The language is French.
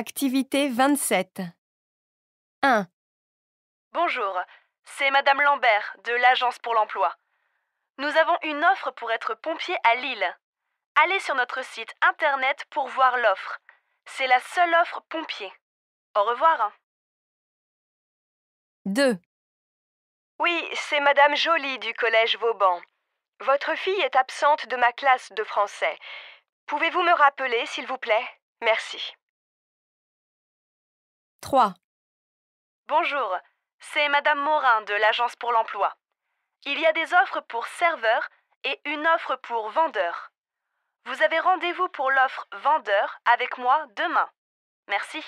Activité 27. 1. Bonjour, c'est Madame Lambert de l'Agence pour l'emploi. Nous avons une offre pour être pompier à Lille. Allez sur notre site internet pour voir l'offre. C'est la seule offre pompier. Au revoir. 2. Oui, c'est Madame Jolie du collège Vauban. Votre fille est absente de ma classe de français. Pouvez-vous me rappeler, s'il vous plaît Merci. Bonjour, c'est Madame Morin de l'Agence pour l'emploi. Il y a des offres pour serveur et une offre pour vendeur. Vous avez rendez-vous pour l'offre vendeur avec moi demain. Merci.